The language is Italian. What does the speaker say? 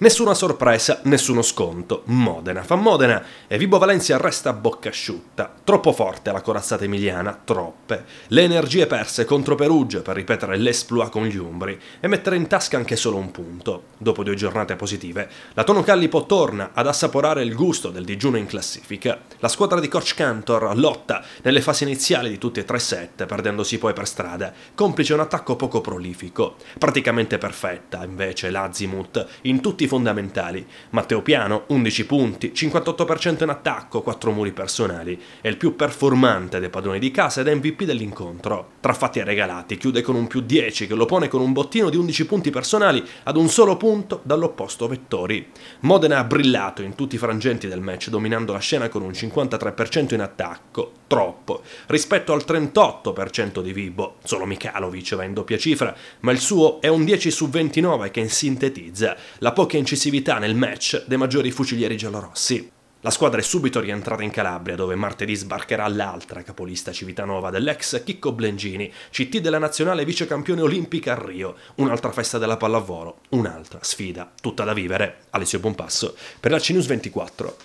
Nessuna sorpresa, nessuno sconto. Modena fa Modena e Vibo Valencia resta a bocca asciutta. Troppo forte la corazzata emiliana, troppe. Le energie perse contro Perugia per ripetere l'esploit con gli Umbri e mettere in tasca anche solo un punto. Dopo due giornate positive, la Tono Callipo torna ad assaporare il gusto del digiuno in classifica. La squadra di Coach Cantor lotta nelle fasi iniziali di tutti e tre set, perdendosi poi per strada, complice un attacco poco prolifico. Praticamente perfetta, invece, l'Azimut in tutti i fondamentali. Matteo Piano, 11 punti, 58% in attacco, 4 muri personali. È il più performante dei padroni di casa ed è MVP dell'incontro. Tra fatti e regalati, chiude con un più 10 che lo pone con un bottino di 11 punti personali ad un solo punto dall'opposto Vettori. Modena ha brillato in tutti i frangenti del match, dominando la scena con un 53% in attacco, troppo, rispetto al 38% di Vibo, solo Michalovic va in doppia cifra, ma il suo è un 10 su 29 che sintetizza la poca incisività nel match dei maggiori fucilieri giallorossi. La squadra è subito rientrata in Calabria, dove martedì sbarcherà l'altra capolista civitanova dell'ex Chicco Blengini, CT della nazionale vicecampione olimpica a Rio. Un'altra festa della pallavolo, un'altra sfida, tutta da vivere. Alessio Bonpasso, per la CNews 24.